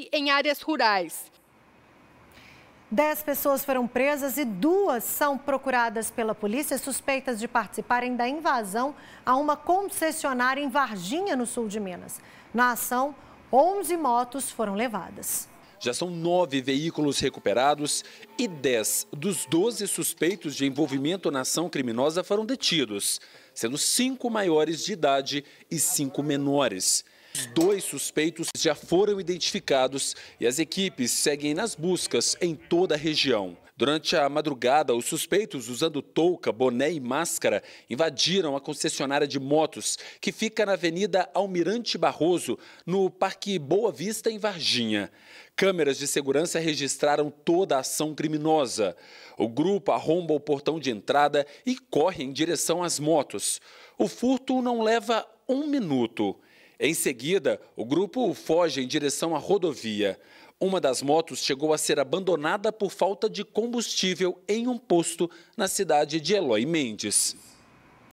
principalmente em áreas rurais. Dez pessoas foram presas e duas são procuradas pela polícia suspeitas de participarem da invasão a uma concessionária em Varginha, no sul de Minas. Na ação, 11 motos foram levadas. Já são nove veículos recuperados e dez dos 12 suspeitos de envolvimento na ação criminosa foram detidos, sendo cinco maiores de idade e cinco menores dois suspeitos já foram identificados e as equipes seguem nas buscas em toda a região. Durante a madrugada, os suspeitos, usando touca, boné e máscara, invadiram a concessionária de motos, que fica na Avenida Almirante Barroso, no Parque Boa Vista, em Varginha. Câmeras de segurança registraram toda a ação criminosa. O grupo arromba o portão de entrada e corre em direção às motos. O furto não leva um minuto. Em seguida, o grupo foge em direção à rodovia. Uma das motos chegou a ser abandonada por falta de combustível em um posto na cidade de Eloy Mendes.